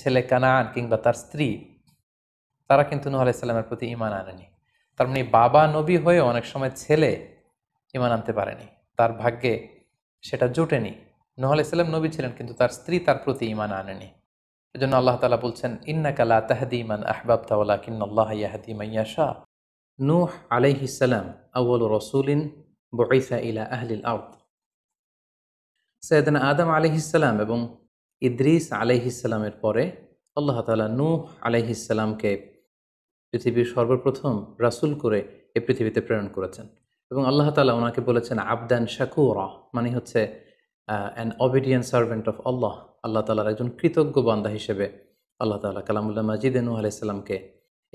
ছেলে কানান কিংবা তার স্ত্রী তারা কিন্তু নুহ আলাইসাল্লামের প্রতি ইমান আনেনি তার মানে বাবা নবী হয়ে অনেক সময় ছেলে ইমান আনতে পারেনি তার ভাগ্যে সেটা জোটেনি নুহ আলাইসাল্লাম নবী ছিলেন কিন্তু তার স্ত্রী তার প্রতি ইমান আনেনি এই জন্য আল্লাহ তালা বলছেন ইন্না কালা তাহাদি ইমান আহবাব তাওয়ালা আল্লাহ ইয়াহাদি মাইয়া শাহ নূহ আলাইহিসাল্লাম আউ্ল রসুলিন বইসা ইলা আহলিল আউদ সৈয়দান আদম আলহিসাল্লাম এবং ইদ্রিস আলাইহিসালামের পরে আল্লাহ তালা নূহ আলাইহিসালামকে পৃথিবীর সর্বপ্রথম রাসুল করে এ পৃথিবীতে প্রেরণ করেছেন এবং আল্লাহ তালা ওনাকে বলেছেন আবদান শাকুরা মানে হচ্ছে an obedient servant of Allah Allah তালার একজন কৃতজ্ঞ বান্দা হিসেবে আল্লাহ তালা কালামুল্লাহ মাজিদ নূহ আলাইসাল্লামকে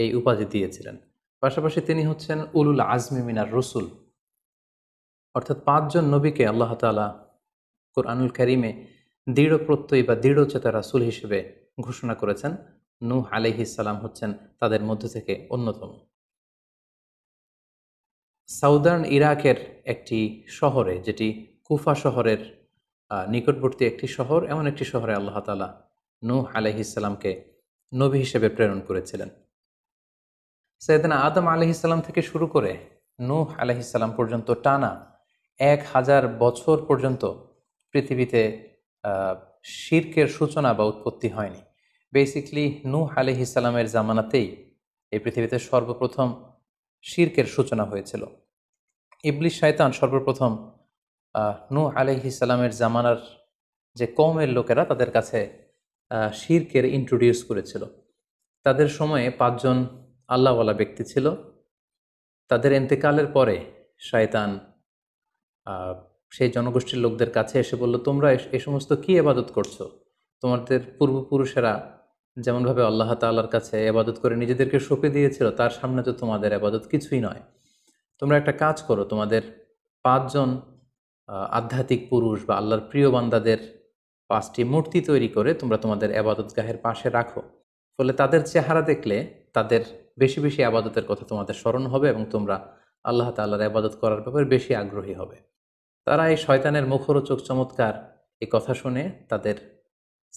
এই উপাধি দিয়েছিলেন পাশাপাশি তিনি হচ্ছেন উলুল আজমি মিনার রসুল অর্থাৎ পাঁচজন নবীকে আল্লাহ তালা কোরআনুল করিমে দৃঢ় প্রত্যয়ী বা দৃঢ়চেতা রাসুল হিসেবে ঘোষণা করেছেন নূহ ইসালাম হচ্ছেন তাদের মধ্য থেকে অন্যতম সাউদার্ন ইরাকের একটি শহরে যেটি কুফা শহরের নিকটবর্তী একটি শহর এমন একটি শহরে আল্লাহ তালা নূহ আলহিসাল্লামকে নবী হিসেবে প্রেরণ করেছিলেন সৈয়দনা আদম আলহিসাল্লাম থেকে শুরু করে নূহ আলহিসাল্লাম পর্যন্ত টানা এক হাজার বছর পর্যন্ত পৃথিবীতে শির্কের সূচনা বা উৎপত্তি হয়নি বেসিকলি নু আলহ ইসালামের জামানাতেই এই পৃথিবীতে সর্বপ্রথম শির্কের সূচনা হয়েছিল ইবলি শায়তান সর্বপ্রথম নু আলহ ইসালামের জামানার যে কমের লোকেরা তাদের কাছে শির্কের ইন্ট্রোডিউস করেছিল তাদের সময়ে পাঁচজন আল্লাহওয়ালা ব্যক্তি ছিল তাদের এন্তেকালের পরে শায়তান সেই জনগোষ্ঠীর লোকদের কাছে এসে বলল তোমরা এ সমস্ত কি এবাদত করছো তোমাদের পূর্বপুরুষেরা যেমনভাবে আল্লাহ তাল্লার কাছে এবাদত করে নিজেদেরকে সঁপে দিয়েছিল তার সামনে তো তোমাদের এবাদত কিছুই নয় তোমরা একটা কাজ করো তোমাদের পাঁচজন আধ্যাত্মিক পুরুষ বা আল্লাহর প্রিয় বান্দাদের পাঁচটি মূর্তি তৈরি করে তোমরা তোমাদের গাহের পাশে রাখো ফলে তাদের চেহারা দেখলে তাদের বেশি বেশি আবাদতের কথা তোমাদের স্মরণ হবে এবং তোমরা আল্লাহ তাল্লাহার আবাদত করার ব্যাপারে বেশি আগ্রহী হবে তারা এই শয়তানের মুখরোচক চমৎকার এই কথা শুনে তাদের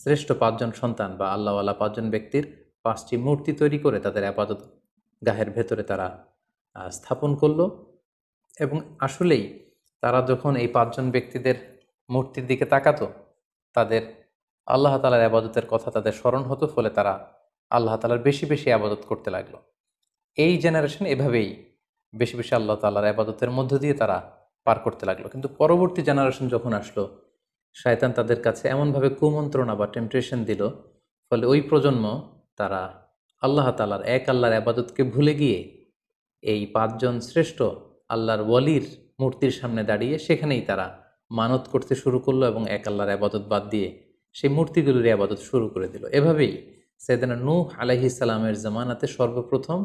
শ্রেষ্ঠ পাঁচজন সন্তান বা আল্লাহওয়ালা পাঁচজন ব্যক্তির পাঁচটি মূর্তি তৈরি করে তাদের আপাতত গাহের ভেতরে তারা স্থাপন করলো এবং আসলেই তারা যখন এই পাঁচজন ব্যক্তিদের মূর্তির দিকে তাকাতো তাদের আল্লাহ তালার আবাদতের কথা তাদের স্মরণ হতো ফলে তারা আল্লাহ তালার বেশি বেশি আবাদত করতে লাগলো এই জেনারেশন এভাবেই বেশি বেশি আল্লাহ তালার আবাদতের মধ্য দিয়ে তারা পার করতে লাগলো কিন্তু পরবর্তী জেনারেশন যখন আসলো শায়তান তাদের কাছে এমনভাবে কুমন্ত্রণা বা টেম্পটেশন দিল ফলে ওই প্রজন্ম তারা আল্লাহ তালার এক আল্লাহর আবাদতকে ভুলে গিয়ে এই পাঁচজন শ্রেষ্ঠ আল্লাহর ওয়ালির মূর্তির সামনে দাঁড়িয়ে সেখানেই তারা মানত করতে শুরু করলো এবং এক আল্লাহর আবাদত বাদ দিয়ে সেই মূর্তিগুলির আবাদত শুরু করে দিল এভাবেই সৈদানা নূহ আলাহি ইসালামের জামানাতে সর্বপ্রথম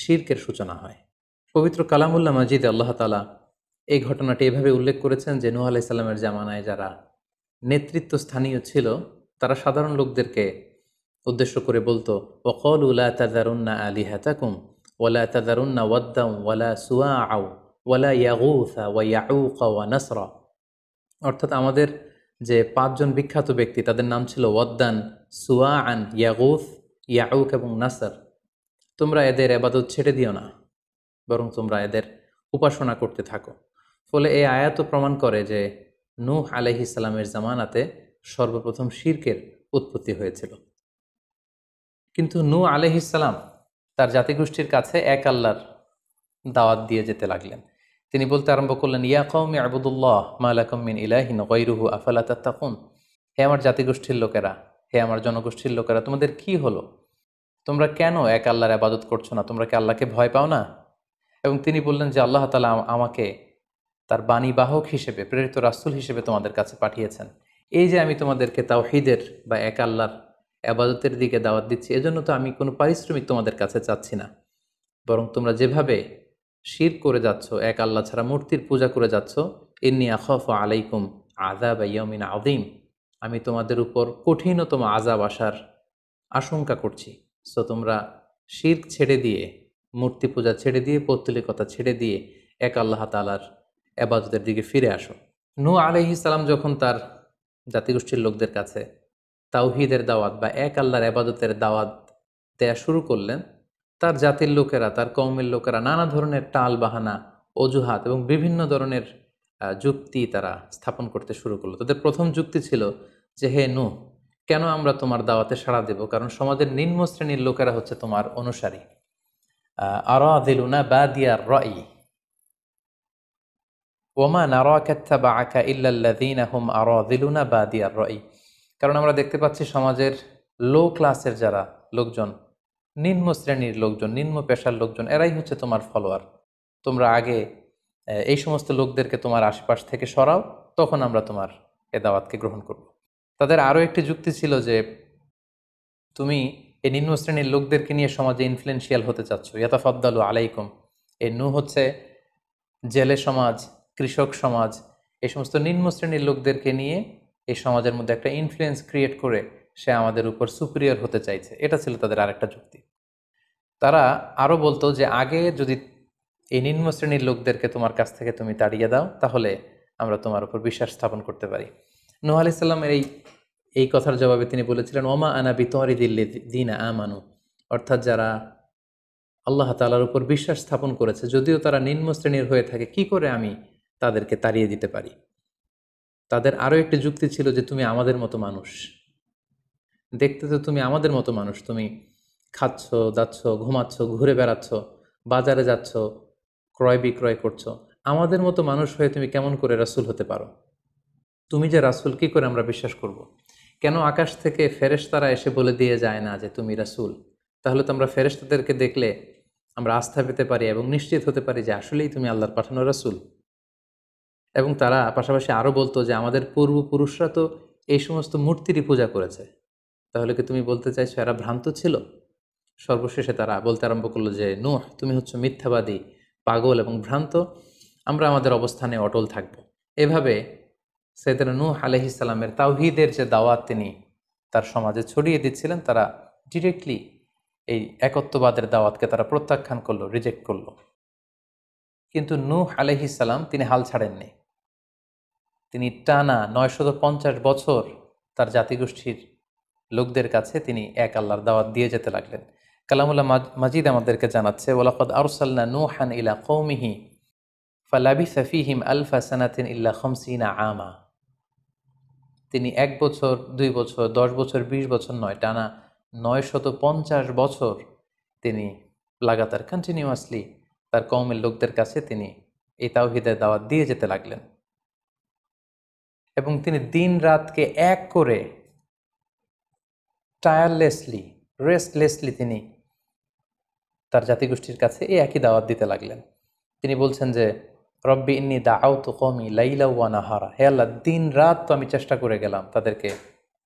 শির্কের সূচনা হয় পবিত্র কালামুল্লাহ মাজিদ আল্লাহ তালা এই ঘটনাটি এভাবে উল্লেখ করেছেন যে নুহ আলাইসাল্লামের জামানায় যারা নেতৃত্ব স্থানীয় ছিল তারা সাধারণ লোকদেরকে উদ্দেশ্য করে বলতো ওকল উলা তাজারুন্না আলী হাতাকুম ওলা তাজারুন্না ওয়াদ্দাউ ওয়ালা সুয়া আউ ওয়ালা ইয়াগুসা ওয়া ইয়াউকা ওয়া নাসরা অর্থাৎ আমাদের যে পাঁচজন বিখ্যাত ব্যক্তি তাদের নাম ছিল ওয়াদ্দান সুয়া আন ইয়াগুস ইয়াউক এবং নাসর তোমরা এদের আবাদত ছেড়ে দিও না বরং তোমরা এদের উপাসনা করতে থাকো ফলে এই আয়াত প্রমাণ করে যে নূহ আলহি ইসালামের জামানাতে সর্বপ্রথম শির্কের উৎপত্তি হয়েছিল কিন্তু নু আলহ ইসালাম তার জাতিগোষ্ঠীর কাছে এক আল্লাহর দাওয়াত দিয়ে যেতে লাগলেন তিনি বলতে আরম্ভ করলেন ইয়া কৌমি আবুদুল্লাহ মালাকমিন ইলাহিন গৈরুহু আফালা তাত্তাকুন হে আমার জাতিগোষ্ঠীর লোকেরা হে আমার জনগোষ্ঠীর লোকেরা তোমাদের কি হলো তোমরা কেন এক আল্লাহর আবাদত করছো না তোমরা কি আল্লাহকে ভয় পাও না এবং তিনি বললেন যে আল্লাহ তালা আমাকে তার বাণী বাহক হিসেবে প্রেরিত রাসুল হিসেবে তোমাদের কাছে পাঠিয়েছেন এই যে আমি তোমাদেরকে তাওহিদের বা এক আল্লাহর আবাদতের দিকে দাওয়াত দিচ্ছি এজন্য তো আমি কোনো পারিশ্রমিক তোমাদের কাছে চাচ্ছি না বরং তোমরা যেভাবে শির করে যাচ্ছ এক আল্লাহ ছাড়া মূর্তির পূজা করে যাচ্ছ ইন্নি আখফ আলাইকুম আজাব ইয়মিন আদিম আমি তোমাদের উপর কঠিনতম আজাব আসার আশঙ্কা করছি সো তোমরা শির ছেড়ে দিয়ে মূর্তি পূজা ছেড়ে দিয়ে পৌত্তলিকতা ছেড়ে দিয়ে এক আল্লাহ তালার এবাদতের দিকে ফিরে আসো নু আলহিসাল্লাম যখন তার জাতিগোষ্ঠীর লোকদের কাছে তাওহিদের দাওয়াত বা এক আল্লাহর আবাদতের দাওয়াত দেয়া শুরু করলেন তার জাতির লোকেরা তার কৌমের লোকেরা নানা ধরনের টাল বাহানা অজুহাত এবং বিভিন্ন ধরনের যুক্তি তারা স্থাপন করতে শুরু করলো তাদের প্রথম যুক্তি ছিল যে হে নু কেন আমরা তোমার দাওয়াতে সাড়া দেব কারণ সমাজের নিম্ন শ্রেণীর লোকেরা হচ্ছে তোমার অনুসারী আর দিলুনা বা দিয়ার রয় ওমা নারাকাত্তাবা আকা ইল্লাল্লাদিন হুম বা দিয়ার রই কারণ আমরা দেখতে পাচ্ছি সমাজের লো ক্লাসের যারা লোকজন নিম্ন শ্রেণীর লোকজন নিম্ন পেশার লোকজন এরাই হচ্ছে তোমার ফলোয়ার তোমরা আগে এই সমস্ত লোকদেরকে তোমার আশেপাশ থেকে সরাও তখন আমরা তোমার এ দাওয়াতকে গ্রহণ করব তাদের আরও একটি যুক্তি ছিল যে তুমি এই নিম্ন শ্রেণীর লোকদেরকে নিয়ে সমাজে ইনফ্লুয়েন্সিয়াল হতে চাচ্ছ ইয়াতাফদ্দালু আলাইকুম এ নু হচ্ছে জেলে সমাজ কৃষক সমাজ এই সমস্ত নিম্ন শ্রেণীর লোকদেরকে নিয়ে এই সমাজের মধ্যে একটা ইনফ্লুয়েন্স ক্রিয়েট করে সে আমাদের উপর সুপিরিয়র হতে চাইছে এটা ছিল তাদের আরেকটা যুক্তি তারা আরও বলতো যে আগে যদি এই নিম্ন শ্রেণীর লোকদেরকে তোমার কাছ থেকে তুমি তাড়িয়ে দাও তাহলে আমরা তোমার উপর বিশ্বাস স্থাপন করতে পারি নোহাল ইসলামের এই এই কথার জবাবে তিনি বলেছিলেন ওমা আনা বিতরি দিল্লি দিনা আমানু অর্থাৎ যারা আল্লাহ তালার উপর বিশ্বাস স্থাপন করেছে যদিও তারা নিম্ন শ্রেণীর হয়ে থাকে কি করে আমি তাদেরকে তাড়িয়ে দিতে পারি তাদের আরও একটি যুক্তি ছিল যে তুমি আমাদের মতো মানুষ দেখতে তো তুমি আমাদের মতো মানুষ তুমি খাচ্ছ যাচ্ছ ঘুমাচ্ছ ঘুরে বেড়াচ্ছ বাজারে যাচ্ছ ক্রয় বিক্রয় করছ আমাদের মতো মানুষ হয়ে তুমি কেমন করে রাসুল হতে পারো তুমি যে রাসুল কি করে আমরা বিশ্বাস করব। কেন আকাশ থেকে ফেরেশ তারা এসে বলে দিয়ে যায় না যে তুমি রাসুল তাহলে তো আমরা ফেরেশতাদেরকে দেখলে আমরা আস্থা পেতে পারি এবং নিশ্চিত হতে পারি যে আসলেই তুমি আল্লাহর পাঠানো রাসুল এবং তারা পাশাপাশি আরও বলতো যে আমাদের পূর্বপুরুষরা তো এই সমস্ত মূর্তিরই পূজা করেছে তাহলে কি তুমি বলতে চাইছো এরা ভ্রান্ত ছিল সর্বশেষে তারা বলতে আরম্ভ করলো যে নো তুমি হচ্ছে মিথ্যাবাদী পাগল এবং ভ্রান্ত আমরা আমাদের অবস্থানে অটল থাকব এভাবে নু আলহ আলহিসাল্লামের তাওহিদের যে দাওয়াত তিনি তার সমাজে ছড়িয়ে দিচ্ছিলেন তারা ডিরেক্টলি এই একত্ববাদের দাওয়াতকে তারা প্রত্যাখ্যান করলো রিজেক্ট করলো কিন্তু নু আলহ ইসালাম তিনি হাল ছাড়েননি তিনি টানা নয়শত পঞ্চাশ বছর তার জাতিগোষ্ঠীর লোকদের কাছে তিনি এক আল্লাহর দাওয়াত দিয়ে যেতে লাগলেন কালামুল্লাহ মাজিদ আমাদেরকে জানাচ্ছে ওলাকদ আরসাল্লা নুহান ইলা কৌমিহি ফালাবি সাফিহিম আলফা সানাতিন ইল্লা খমসিনা আমা তিনি এক বছর দুই বছর দশ বছর বিশ বছর নয় টানা নয় শত পঞ্চাশ বছর তিনি লাগাতার কন্টিনিউয়াসলি তার কৌমের লোকদের কাছে তিনি এই তাওহিদের দাওয়াত দিয়ে যেতে লাগলেন এবং তিনি দিন রাতকে এক করে টায়ারলেসলি রেস্টলেসলি তিনি তার জাতিগোষ্ঠীর কাছে এই একই দাওয়াত দিতে লাগলেন তিনি বলছেন যে রব্বি ইন্নি দাও তো কমি লাইলা হারা হে আল্লাহ দিন রাত তো আমি চেষ্টা করে গেলাম তাদেরকে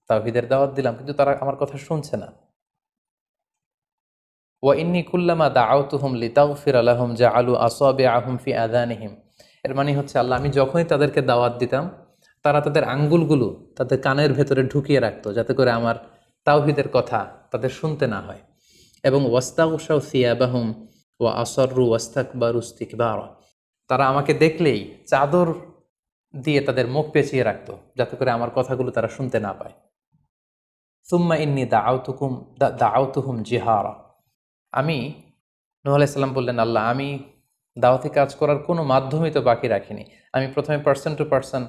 তাহিদের দাওয়াত দিলাম কিন্তু তারা আমার কথা শুনছে না ওয়া ইন্নি কুল্লামা দাও তুহম ফির আলহম যা আলু আসবে আহম ফি আদানিহিম এর মানে হচ্ছে আল্লাহ আমি যখনই তাদেরকে দাওয়াত দিতাম তারা তাদের আঙ্গুলগুলো তাদের কানের ভেতরে ঢুকিয়ে রাখতো যাতে করে আমার তাওহিদের কথা তাদের শুনতে না হয় এবং ওয়াস্তা উসাউ সিয়াবাহুম ও আসরু ওয়াস্তাকবার উস্তিকবার তারা আমাকে দেখলেই চাদর দিয়ে তাদের মুখ পেঁচিয়ে রাখতো যাতে করে আমার কথাগুলো তারা শুনতে না পায় সুম্মা ইন্নি দা আউতুকুম দা আউতুহুম জিহারা আমি নুহ আলাইসাল্লাম বললেন আল্লাহ আমি দাওয়াতি কাজ করার কোনো মাধ্যমই তো বাকি রাখিনি আমি প্রথমে পার্সন টু পার্সন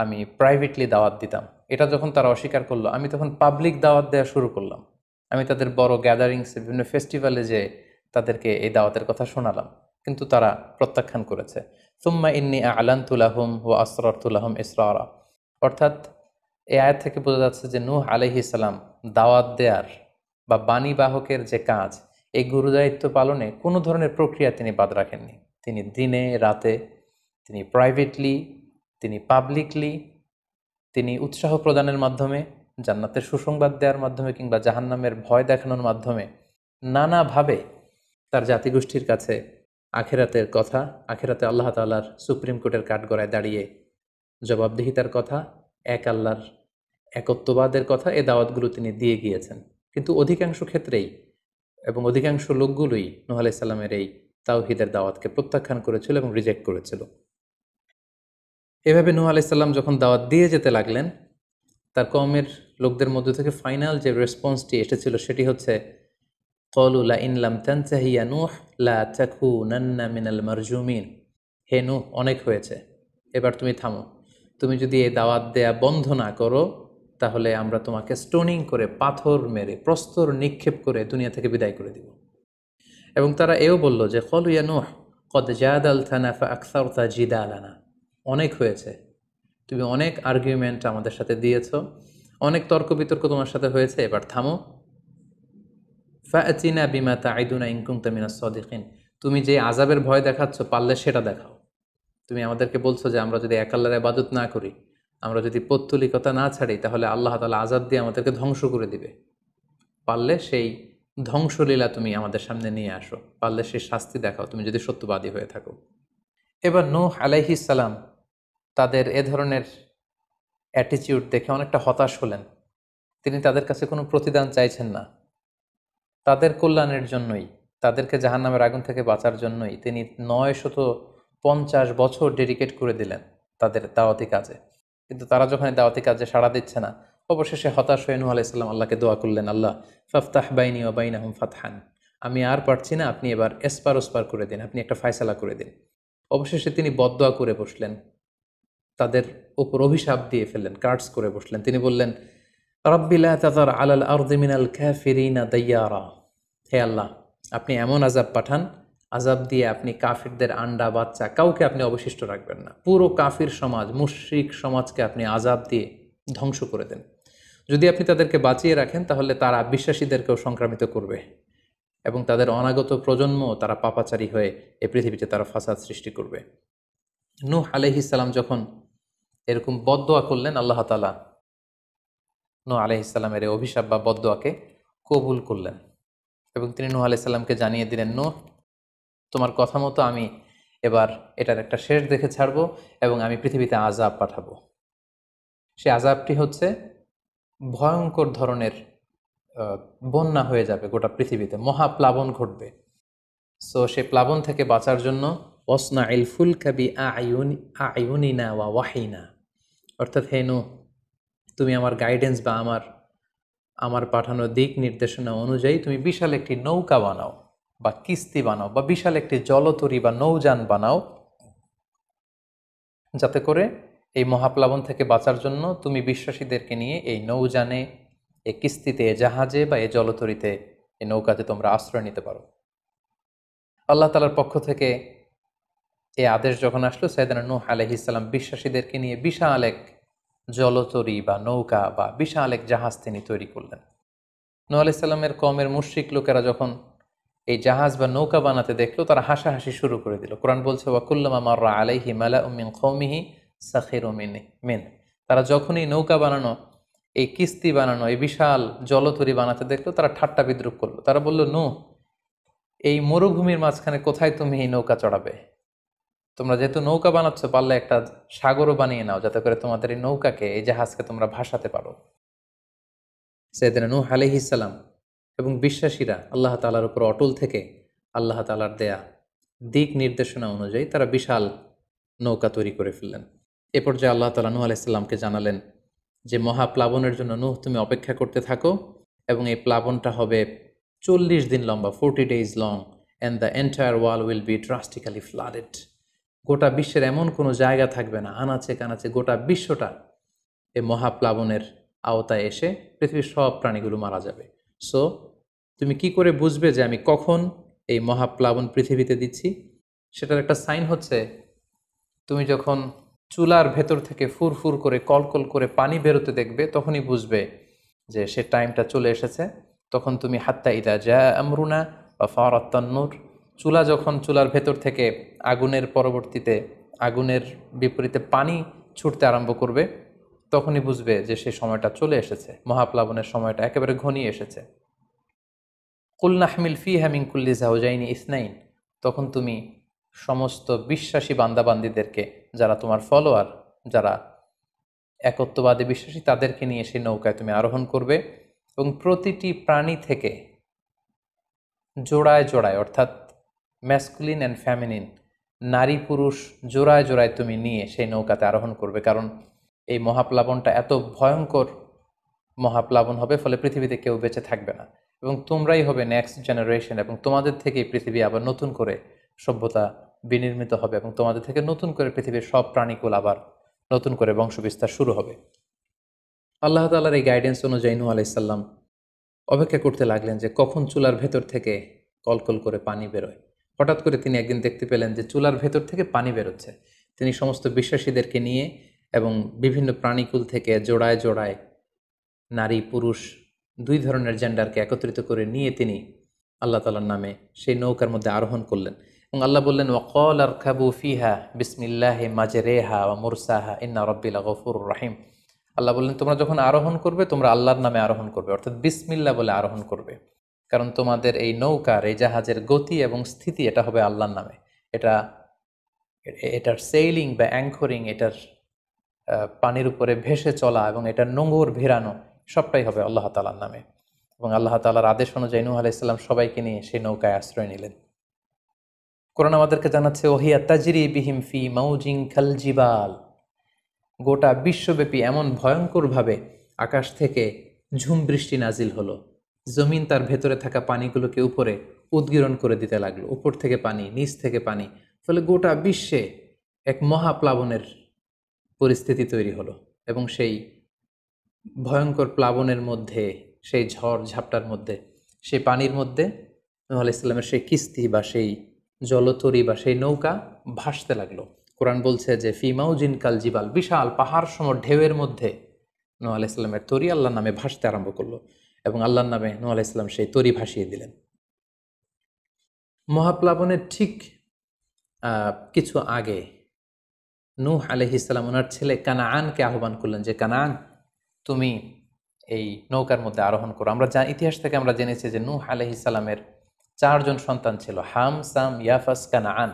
আমি প্রাইভেটলি দাওয়াত দিতাম এটা যখন তারা অস্বীকার করলো আমি তখন পাবলিক দাওয়াত দেওয়া শুরু করলাম আমি তাদের বড় গ্যাদারিংসে বিভিন্ন ফেস্টিভ্যালে যে তাদেরকে এই দাওয়াতের কথা শোনালাম কিন্তু তারা প্রত্যাখ্যান করেছে সুম্মা ইন্নি আলান্তুলাহম ও আসরারতুলাহম ইসরা অর্থাৎ এ আয়ের থেকে বোঝা যাচ্ছে যে নূহ আলহি ইসালাম দাওয়াত দেয়ার বা বাণী বাহকের যে কাজ এই গুরু দায়িত্ব পালনে কোনো ধরনের প্রক্রিয়া তিনি বাদ রাখেননি তিনি দিনে রাতে তিনি প্রাইভেটলি তিনি পাবলিকলি তিনি উৎসাহ প্রদানের মাধ্যমে জান্নাতের সুসংবাদ দেওয়ার মাধ্যমে কিংবা জাহান্নামের ভয় দেখানোর মাধ্যমে নানাভাবে তার জাতিগোষ্ঠীর কাছে আখেরাতের কথা আখেরাতে আল্লাহ তাল্লার সুপ্রিম কোর্টের কাঠগড়ায় দাঁড়িয়ে জবাবদিহিতার কথা এক আল্লাহর একত্ববাদের কথা এ দাওয়াতগুলো তিনি দিয়ে গিয়েছেন কিন্তু অধিকাংশ ক্ষেত্রেই এবং অধিকাংশ লোকগুলোই নোহ এই তাওহিদের দাওয়াতকে প্রত্যাখ্যান করেছিল এবং রিজেক্ট করেছিল এভাবে নুহ আলাইসাল্লাম যখন দাওয়াত দিয়ে যেতে লাগলেন তার কমের লোকদের মধ্য থেকে ফাইনাল যে রেসপন্সটি এসেছিল সেটি হচ্ছে কলুলা ইনলাম তানসাহিয়া নুহ লা নান্না মিনাল মারজুমিন হে নুহ অনেক হয়েছে এবার তুমি থামো তুমি যদি এই দাওয়াত দেয়া বন্ধ না করো তাহলে আমরা তোমাকে স্টোনিং করে পাথর মেরে প্রস্তর নিক্ষেপ করে দুনিয়া থেকে বিদায় করে দিব এবং তারা এও বলল যে কলুয়া ইয়া নুহ কদ জাদ আল থানা ফা আকসার জিদা আলানা অনেক হয়েছে তুমি অনেক আর্গুমেন্ট আমাদের সাথে দিয়েছ অনেক তর্ক বিতর্ক তোমার সাথে হয়েছে এবার থামো ফ্যাচিনা বিমা তা আইদুনা ইনকুম তামিনা সদিকিন তুমি যে আজাবের ভয় দেখাচ্ছ পারলে সেটা দেখাও তুমি আমাদেরকে বলছো যে আমরা যদি একাল্লার আবাদত না করি আমরা যদি পত্তলিকতা না ছাড়ি তাহলে আল্লাহ তালা আজাদ দিয়ে আমাদেরকে ধ্বংস করে দিবে পারলে সেই ধ্বংসলীলা তুমি আমাদের সামনে নিয়ে আসো পারলে সেই শাস্তি দেখাও তুমি যদি সত্যবাদী হয়ে থাকো এবার নো আলাইহিসাল্লাম সালাম তাদের এ ধরনের অ্যাটিচিউড দেখে অনেকটা হতাশ হলেন তিনি তাদের কাছে কোনো প্রতিদান চাইছেন না তাদের কল্যাণের জন্যই তাদেরকে জাহান্নামের আগুন থেকে বাঁচার জন্যই তিনি নয় শত পঞ্চাশ বছর ডেডিকেট করে দিলেন তাদের দাওয়াতি কাজে কিন্তু তারা যখন দাওয়াতি কাজে সাড়া দিচ্ছে না অবশেষে হতাশ হয়ে নুহ আলাইসাল্লাম আল্লাহকে দোয়া করলেন আল্লাহ ফাফতাহ বাইনি ও বাইন আহম ফাতহান আমি আর পারছি না আপনি এবার এসপার ওসপার করে দিন আপনি একটা ফায়সালা করে দিন অবশেষে তিনি বদোয়া করে বসলেন তাদের উপর অভিশাপ দিয়ে ফেললেন কার্ডস করে বসলেন তিনি বললেন রব্বিলা তাজার আলাল আরদিমিনাল খ্যাফিরিনা দৈয়ারা হে আল্লাহ আপনি এমন আজাব পাঠান আজাব দিয়ে আপনি কাফিরদের আন্ডা বাচ্চা কাউকে আপনি অবশিষ্ট রাখবেন না পুরো কাফির সমাজ মুশ্রিক সমাজকে আপনি আজাব দিয়ে ধ্বংস করে দেন যদি আপনি তাদেরকে বাঁচিয়ে রাখেন তাহলে তারা বিশ্বাসীদেরকেও সংক্রামিত করবে এবং তাদের অনাগত প্রজন্ম তারা পাপাচারী হয়ে এ পৃথিবীতে তারা ফাসাদ সৃষ্টি করবে নূহ আলহিসাল্লাম যখন এরকম বদোয়া করলেন আল্লাহ তালা নু আলাইসাল্লামের অভিশাপ বা বদোয়াকে কবুল করলেন এবং তিনি নূ আলাইসাল্লামকে জানিয়ে দিলেন নো তোমার কথা মতো আমি এবার এটার একটা শেষ দেখে ছাড়ব এবং আমি পৃথিবীতে আজাব পাঠাবো সে আজাবটি হচ্ছে ভয়ঙ্কর ধরনের বন্যা হয়ে যাবে গোটা পৃথিবীতে মহাপ্লাবন ঘটবে সো সে প্লাবন থেকে বাঁচার জন্য ওসনা ইল কাবি আয়ুন আয়ুনিনা ওয়া ওয়াহিনা অর্থাৎ হে তুমি আমার গাইডেন্স বা আমার আমার পাঠানো দিক নির্দেশনা অনুযায়ী তুমি বিশাল একটি নৌকা বানাও বা কিস্তি বানাও বা বিশাল একটি জলতরি বা নৌযান বানাও যাতে করে এই মহাপ্লাবন থেকে বাঁচার জন্য তুমি বিশ্বাসীদেরকে নিয়ে এই নৌযানে এ কিস্তিতে এ জাহাজে বা এ জলতরিতে এ নৌকাতে তোমরা আশ্রয় নিতে পারো আল্লাহ তালার পক্ষ থেকে এ আদেশ যখন আসলো সাইদানা নূহ আলহ ইসলাম বিশ্বাসীদেরকে নিয়ে বিশাল এক জলতরী বা নৌকা বা বিশাল এক জাহাজ তিনি তৈরি করলেন নু আলাইসাল্লামের কমের মুশ্রিক লোকেরা যখন এই জাহাজ বা নৌকা বানাতে দেখলো তারা হাসাহাসি শুরু করে দিল কোরআন বলছে ওয়াকুল্লামা মার্রা আলাইহি মালা উমিন কৌমিহি সাখির মিন তারা যখনই নৌকা বানানো এই কিস্তি বানানো এই বিশাল জলতরি বানাতে দেখলো তারা ঠাট্টা বিদ্রুপ করলো তারা বললো নু এই মরুভূমির মাঝখানে কোথায় তুমি এই নৌকা চড়াবে তোমরা যেহেতু নৌকা বানাচ্ছ পারলে একটা সাগরও বানিয়ে নাও যাতে করে তোমাদের এই নৌকাকে এই জাহাজকে তোমরা ভাসাতে পারো সেদিন নূহ ইসালাম এবং বিশ্বাসীরা আল্লাহ তালার উপর অটল থেকে আল্লাহ তালার দেয়া দিক নির্দেশনা অনুযায়ী তারা বিশাল নৌকা তৈরি করে ফেললেন এ পর্যায়ে আল্লাহ তালা নূহ আলাইসাল্লামকে জানালেন যে মহাপ্লাবনের জন্য নুহ তুমি অপেক্ষা করতে থাকো এবং এই প্লাবনটা হবে চল্লিশ দিন লম্বা forty days long and the entire world will be drastically flooded গোটা বিশ্বের এমন কোনো জায়গা থাকবে না আনাচে কানাচে গোটা বিশ্বটা এই মহাপ্লাবনের আওতায় এসে পৃথিবীর সব প্রাণীগুলো মারা যাবে সো তুমি কি করে বুঝবে যে আমি কখন এই মহাপ্লাবন পৃথিবীতে দিচ্ছি সেটার একটা সাইন হচ্ছে তুমি যখন চুলার ভেতর থেকে ফুরফুর করে কলকল করে পানি বেরোতে দেখবে তখনই বুঝবে যে সে টাইমটা চলে এসেছে তখন তুমি হাত্তা ইদা যা আমরুনা বা ফারাত্তান্নুর চুলা যখন চুলার ভেতর থেকে আগুনের পরবর্তীতে আগুনের বিপরীতে পানি ছুটতে আরম্ভ করবে তখনই বুঝবে যে সেই সময়টা চলে এসেছে মহাপ্লাবনের সময়টা একেবারে ঘনিয়ে এসেছে কুল্লাহমিল ফি হ্যামিং কুল্লি জাহজাইনি ইসনাইন তখন তুমি সমস্ত বিশ্বাসী বান্দাবান্দিদেরকে যারা তোমার ফলোয়ার যারা একত্ববাদে বিশ্বাসী তাদেরকে নিয়ে সেই নৌকায় তুমি আরোহণ করবে এবং প্রতিটি প্রাণী থেকে জোড়ায় জোড়ায় অর্থাৎ ম্যাসকুলিন অ্যান্ড ফ্যামিনিন নারী পুরুষ জোড়ায় জোড়ায় তুমি নিয়ে সেই নৌকাতে আরোহণ করবে কারণ এই মহাপ্লাবনটা এত ভয়ঙ্কর মহাপ্লাবন হবে ফলে পৃথিবীতে কেউ বেঁচে থাকবে না এবং তোমরাই হবে নেক্সট জেনারেশন এবং তোমাদের থেকেই পৃথিবী আবার নতুন করে সভ্যতা বিনির্মিত হবে এবং তোমাদের থেকে নতুন করে পৃথিবীর সব প্রাণীকুল আবার নতুন করে বংশবিস্তার শুরু হবে আল্লাহ তাল্লাহার এই গাইডেন্স অনুযায়ী নু আলাইসাল্লাম অপেক্ষা করতে লাগলেন যে কখন চুলার ভেতর থেকে কলকল করে পানি বেরোয় হঠাৎ করে তিনি একদিন দেখতে পেলেন যে চুলার ভেতর থেকে পানি বেরোচ্ছে তিনি সমস্ত বিশ্বাসীদেরকে নিয়ে এবং বিভিন্ন প্রাণীকুল থেকে জোড়ায় জোড়ায় নারী পুরুষ দুই ধরনের জেন্ডারকে একত্রিত করে নিয়ে তিনি আল্লাহ তালার নামে সেই নৌকার মধ্যে আরোহণ করলেন এবং আল্লাহ বললেন ওকল আর খাবু ফিহা বিসমিল্লাহে মাজে রেহা ও মুরসাহা ইন্না রব্বিল্লা গফুর রাহিম আল্লাহ বললেন তোমরা যখন আরোহণ করবে তোমরা আল্লাহর নামে আরোহণ করবে অর্থাৎ বিসমিল্লা বলে আরোহণ করবে কারণ তোমাদের এই নৌকার এই জাহাজের গতি এবং স্থিতি এটা হবে আল্লাহর নামে এটা এটার সেইলিং বা অ্যাঙ্করিং এটার পানির উপরে ভেসে চলা এবং এটার নোংর ভেরানো সবটাই হবে আল্লাহ তালার নামে এবং আল্লাহ তালার আদেশ অনুযায়ী নুহ আলাইসাল্লাম সবাইকে নিয়ে সেই নৌকায় আশ্রয় নিলেন করোনা আমাদেরকে জানাচ্ছে ওহিয়া তাজিরি বিহিম ফি মাউজিং খালজিবাল গোটা বিশ্বব্যাপী এমন ভয়ঙ্করভাবে আকাশ থেকে ঝুম বৃষ্টি নাজিল হলো জমিন তার ভেতরে থাকা পানিগুলোকে উপরে উদ্গীরণ করে দিতে লাগলো উপর থেকে পানি নিচ থেকে পানি ফলে গোটা বিশ্বে এক মহাপ্লাবনের পরিস্থিতি তৈরি হলো এবং সেই ভয়ঙ্কর প্লাবনের মধ্যে সেই ঝড় ঝাপটার মধ্যে সেই পানির মধ্যে নূহ ইসলামের সেই কিস্তি বা সেই জলতরি বা সেই নৌকা ভাসতে লাগলো কোরআন বলছে যে ফিমাউজিন কালজিবাল বিশাল পাহাড় সম ঢেউয়ের মধ্যে নূহ ইসলামের তরি আল্লাহ নামে ভাসতে আরম্ভ করলো এবং আল্লাহর নামে নু আলাইসাল্লাম ইসলাম সেই তরি ভাসিয়ে দিলেন মহাপ্লাবনের ঠিক কিছু আগে নূহ আলহ ইসলাম ওনার ছেলে কানাআনকে আহ্বান করলেন যে কানাআন তুমি এই নৌকার মধ্যে আরোহণ করো আমরা যা ইতিহাস থেকে আমরা জেনেছি যে নূহ আলহ ইসলামের চারজন সন্তান ছিল হাম সাম ইয়াফাস কানাআন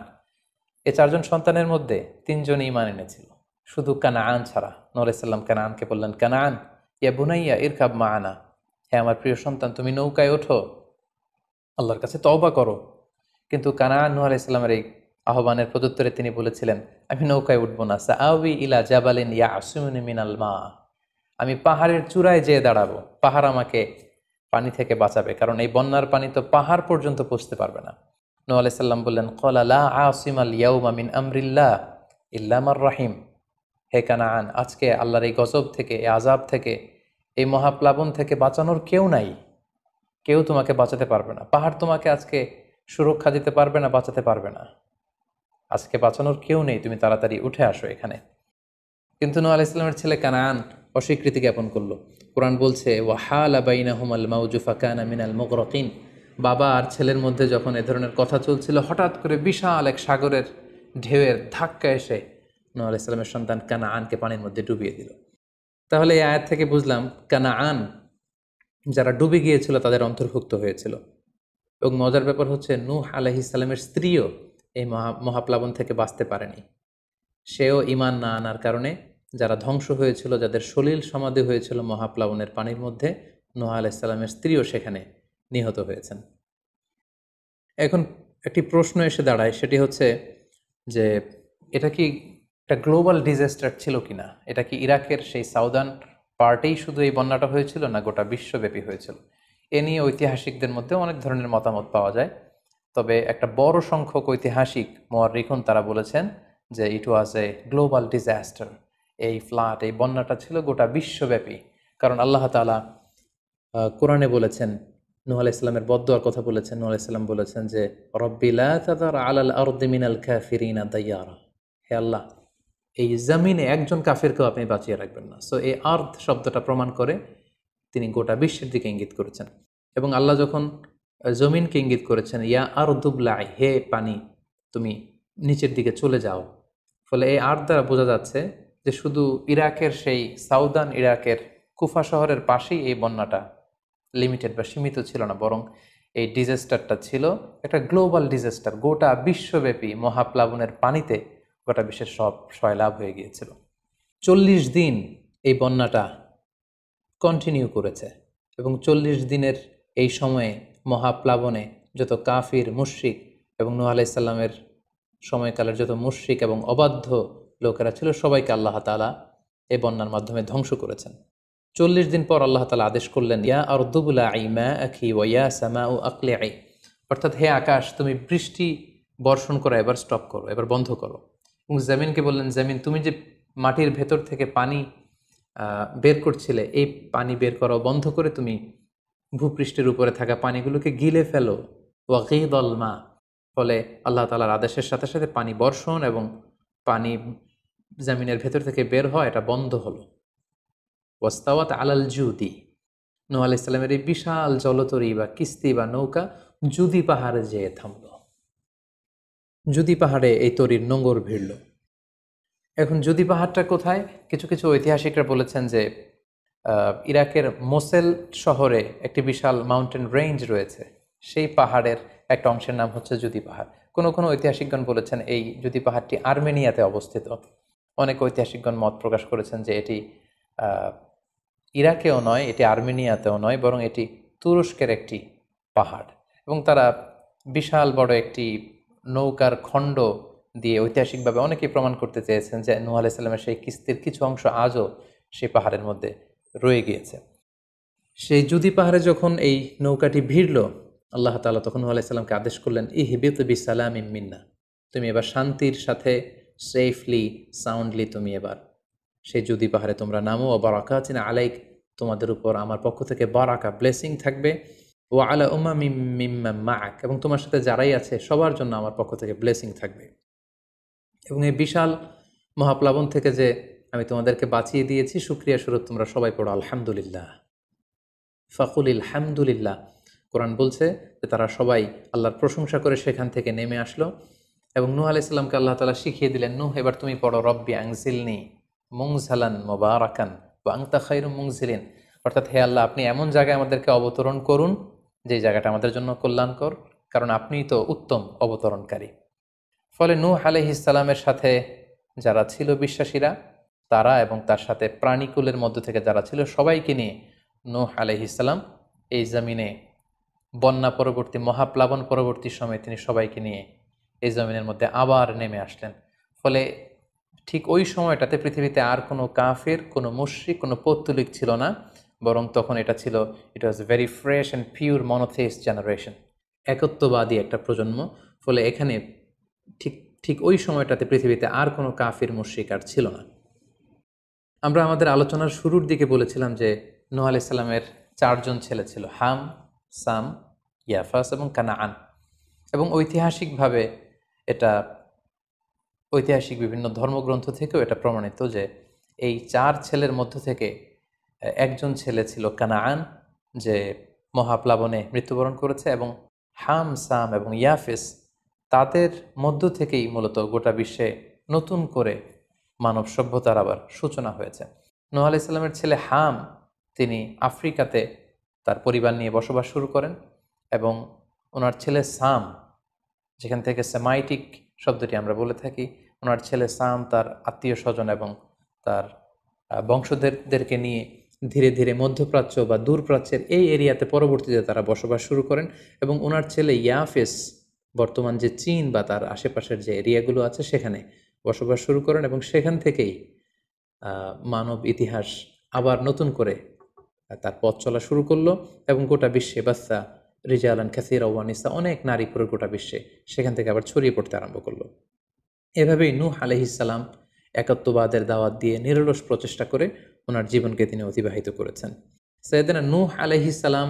এই চারজন সন্তানের মধ্যে তিনজন ইমান এনেছিল শুধু কানাআন ছাড়া নর ইসলাম কানাআনকে বললেন কানাআন ইয়া বুনাইয়া ইরকাব মা আনা হ্যাঁ আমার প্রিয় সন্তান তুমি নৌকায় ওঠো আল্লাহর কাছে তওবা করো কিন্তু কানান নুহ আলাহ ইসলামের এই আহ্বানের প্রদত্তরে তিনি বলেছিলেন আমি নৌকায় উঠবো না সাউি ইলা জাবালিন ইয়া আসুমিনী মিনাল মা আমি পাহাড়ের চূড়ায় যেয়ে দাঁড়াবো পাহাড় আমাকে পানি থেকে বাঁচাবে কারণ এই বন্যার পানি তো পাহাড় পর্যন্ত পৌঁছতে পারবে না নু সাল্লাম বললেন কলালা আসিম আল ইয়াউমামিন আমরিল্লা ইল্লামার রাহিম হে আন আজকে আল্লাহর এই গজব থেকে এই আজাব থেকে এই মহাপ্লাবন থেকে বাঁচানোর কেউ নাই কেউ তোমাকে বাঁচাতে পারবে না পাহাড় তোমাকে আজকে সুরক্ষা দিতে পারবে না বাঁচাতে পারবে না আজকে বাঁচানোর কেউ নেই তুমি তাড়াতাড়ি উঠে আসো এখানে কিন্তু নোয়াল ইসলামের ছেলে কানান অস্বীকৃতি জ্ঞাপন করলো কোরআন বলছে মিনাল বাবা আর ছেলের মধ্যে যখন এ ধরনের কথা চলছিল হঠাৎ করে বিশাল এক সাগরের ঢেউয়ের ধাক্কা এসে নোয়া ইসলামের সন্তান কানা আনকে পানির মধ্যে ডুবিয়ে দিল তাহলে এই আয়াত থেকে বুঝলাম কানা আন যারা ডুবে গিয়েছিল তাদের অন্তর্ভুক্ত হয়েছিল এবং মজার ব্যাপার হচ্ছে নূহ আলহি ইসলামের স্ত্রীও এই মহা মহাপ্লাবন থেকে বাঁচতে পারেনি সেও ইমান না আনার কারণে যারা ধ্বংস হয়েছিল যাদের সলিল সমাধি হয়েছিল মহাপ্লাবনের পানির মধ্যে নোহা আলাইসাল্লামের স্ত্রীও সেখানে নিহত হয়েছেন এখন একটি প্রশ্ন এসে দাঁড়ায় সেটি হচ্ছে যে এটা কি একটা গ্লোবাল ডিজাস্টার ছিল কিনা এটা কি ইরাকের সেই সাউদার্ন পার্টেই শুধু এই বন্যাটা হয়েছিল না গোটা বিশ্বব্যাপী হয়েছিল এ নিয়ে ঐতিহাসিকদের মধ্যে অনেক ধরনের মতামত পাওয়া যায় তবে একটা বড় সংখ্যক ঐতিহাসিক মোয়ারিখুন তারা বলেছেন যে it was a global disaster এই ফ্লাট এই বন্যাটা ছিল গোটা বিশ্বব্যাপী কারণ আল্লাহ তালা কোরআনে বলেছেন নুহ ইসলামের বদোয়ার কথা বলেছেন নুহ ইসলাম বলেছেন যে আল তাদার আলাল আরদিমিনাল খ্যাফিরিনা দাইয়ারা হে আল্লাহ এই জমিনে একজন কাফেরকেও আপনি বাঁচিয়ে রাখবেন না সো এই আর্থ শব্দটা প্রমাণ করে তিনি গোটা বিশ্বের দিকে ইঙ্গিত করেছেন এবং আল্লাহ যখন জমিনকে ইঙ্গিত করেছেন ইয়া আর দুবলাই হে পানি তুমি নিচের দিকে চলে যাও ফলে এই আর্থ দ্বারা বোঝা যাচ্ছে যে শুধু ইরাকের সেই সাউদান ইরাকের কুফা শহরের পাশেই এই বন্যাটা লিমিটেড বা সীমিত ছিল না বরং এই ডিজাস্টারটা ছিল একটা গ্লোবাল ডিজাস্টার গোটা বিশ্বব্যাপী মহাপ্লাবনের পানিতে গোটা বিশ্বের সব সয়লাভ হয়ে গিয়েছিল চল্লিশ দিন এই বন্যাটা কন্টিনিউ করেছে এবং চল্লিশ দিনের এই সময়ে মহাপ্লাবনে যত কাফির মুশ্রিক এবং নুহ আলাইসাল্লামের সময়কালের যত মুশ্রিক এবং অবাধ্য লোকেরা ছিল সবাইকে আল্লাহ তালা এই বন্যার মাধ্যমে ধ্বংস করেছেন চল্লিশ দিন পর আল্লাহ তালা আদেশ করলেন ইয়া আর আই আইমা আখি ওয়া সামা ও আকলে আই অর্থাৎ হে আকাশ তুমি বৃষ্টি বর্ষণ করা এবার স্টপ করো এবার বন্ধ করো এবং জামিনকে বললেন জামিন তুমি যে মাটির ভেতর থেকে পানি বের করছিলে এই পানি বের করা বন্ধ করে তুমি ভূপৃষ্ঠের উপরে থাকা পানিগুলোকে গিলে ফেলো ওয়াকিদ মা ফলে আল্লাহ তালার আদেশের সাথে সাথে পানি বর্ষণ এবং পানি জামিনের ভেতর থেকে বের হওয়া এটা বন্ধ হলো ওয়াস্তাওয়াত আলাল জুদি নোয়াল ইসলামের এই বিশাল জলতরি বা কিস্তি বা নৌকা জুদি পাহাড়ে যেয়ে থামলো যদি পাহাড়ে এই তরির নোঙর ভিড়ল এখন যদি পাহাড়টা কোথায় কিছু কিছু ঐতিহাসিকরা বলেছেন যে ইরাকের মোসেল শহরে একটি বিশাল মাউন্টেন রেঞ্জ রয়েছে সেই পাহাড়ের একটা অংশের নাম হচ্ছে যদি পাহাড় কোনো কোনো ঐতিহাসিকগণ বলেছেন এই যদি পাহাড়টি আর্মেনিয়াতে অবস্থিত অনেক ঐতিহাসিকগণ মত প্রকাশ করেছেন যে এটি ইরাকেও নয় এটি আর্মেনিয়াতেও নয় বরং এটি তুরস্কের একটি পাহাড় এবং তারা বিশাল বড় একটি নৌকার খণ্ড দিয়ে ঐতিহাসিকভাবে অনেকেই প্রমাণ করতে চেয়েছেন যে নুহ আলাইসাল্লামের সেই কিস্তির কিছু অংশ আজও সেই পাহাড়ের মধ্যে রয়ে গিয়েছে সেই যুদি পাহাড়ে যখন এই নৌকাটি ভিড়ল আল্লাহ তালা তখন নুহ আলাইসাল্লামকে আদেশ করলেন ই হিবিত বি সালাম মিন্না তুমি এবার শান্তির সাথে সেফলি সাউন্ডলি তুমি এবার সেই যুদি পাহাড়ে তোমরা নামো বারাকা চিনা আলাইক তোমাদের উপর আমার পক্ষ থেকে বারাকা ব্লেসিং থাকবে ও আলা উমা মিম্মা মাক এবং তোমার সাথে যারাই আছে সবার জন্য আমার পক্ষ থেকে ব্লেসিং থাকবে এবং এই বিশাল মহাপ্লাবন থেকে যে আমি তোমাদেরকে বাঁচিয়ে দিয়েছি সুক্রিয়া স্বরূপ তোমরা সবাই পড়ো আলহামদুলিল্লাহ ফাকুল হামদুলিল্লাহ কোরআন বলছে যে তারা সবাই আল্লাহর প্রশংসা করে সেখান থেকে নেমে আসলো এবং নুহ সাল্লামকে আল্লাহ তালা শিখিয়ে দিলেন নুহ এবার তুমি পড়ো রব্বি আংজিলনি মুংঝালান মোবারাকান বা আংতা খাইরু মুংজিলিন অর্থাৎ হে আল্লাহ আপনি এমন জায়গায় আমাদেরকে অবতরণ করুন যে জায়গাটা আমাদের জন্য কল্যাণকর কারণ আপনিই তো উত্তম অবতরণকারী ফলে নূহ আলহ সাথে যারা ছিল বিশ্বাসীরা তারা এবং তার সাথে প্রাণীকুলের মধ্য থেকে যারা ছিল সবাইকে নিয়ে নূহ আলহ এই জমিনে বন্যা পরবর্তী মহাপ্লাবন পরবর্তী সময়ে তিনি সবাইকে নিয়ে এই জমিনের মধ্যে আবার নেমে আসলেন ফলে ঠিক ওই সময়টাতে পৃথিবীতে আর কোনো কাফের কোনো মুশ্রিক কোনো পত্তুলিক ছিল না বরং তখন এটা ছিল it was very fresh and pure monotheist generation একত্ববাদী একটা প্রজন্ম ফলে এখানে ঠিক ঠিক ওই সময়টাতে পৃথিবীতে আর কোনো কাফির মুশ্রিক ছিল না আমরা আমাদের আলোচনার শুরুর দিকে বলেছিলাম যে নোহ আলাইসাল্লামের চারজন ছেলে ছিল হাম সাম ইয়াফাস এবং কানাআন এবং ঐতিহাসিকভাবে এটা ঐতিহাসিক বিভিন্ন ধর্মগ্রন্থ থেকেও এটা প্রমাণিত যে এই চার ছেলের মধ্য থেকে একজন ছেলে ছিল কানাআন যে মহাপ্লাবনে মৃত্যুবরণ করেছে এবং হাম সাম এবং ইয়াফিস তাদের মধ্য থেকেই মূলত গোটা বিশ্বে নতুন করে মানব সভ্যতার আবার সূচনা হয়েছে নোহ ইসলামের ছেলে হাম তিনি আফ্রিকাতে তার পরিবার নিয়ে বসবাস শুরু করেন এবং ওনার ছেলে সাম যেখান থেকে সেমাইটিক শব্দটি আমরা বলে থাকি ওনার ছেলে সাম তার আত্মীয় স্বজন এবং তার বংশধরদেরকে নিয়ে ধীরে ধীরে মধ্যপ্রাচ্য বা দূরপ্রাচ্যের এই এরিয়াতে পরবর্তীতে তারা বসবাস শুরু করেন এবং ওনার ছেলে ইয়াফেস বর্তমান যে চীন বা তার আশেপাশের যে এরিয়াগুলো আছে সেখানে বসবাস শুরু করেন এবং সেখান থেকেই মানব ইতিহাস আবার নতুন করে তার পথ চলা শুরু করলো এবং গোটা বিশ্বে বাচ্চা রিজা আলান খাসির ওয়ানিসা অনেক নারী পুরো গোটা বিশ্বে সেখান থেকে আবার ছড়িয়ে পড়তে আরম্ভ করলো এভাবেই নূহ আলহিসাল্লাম একত্ববাদের দাওয়াত দিয়ে নিরলস প্রচেষ্টা করে ওনার জীবনকে তিনি অতিবাহিত করেছেন সৈয়দনা নূহ সালাম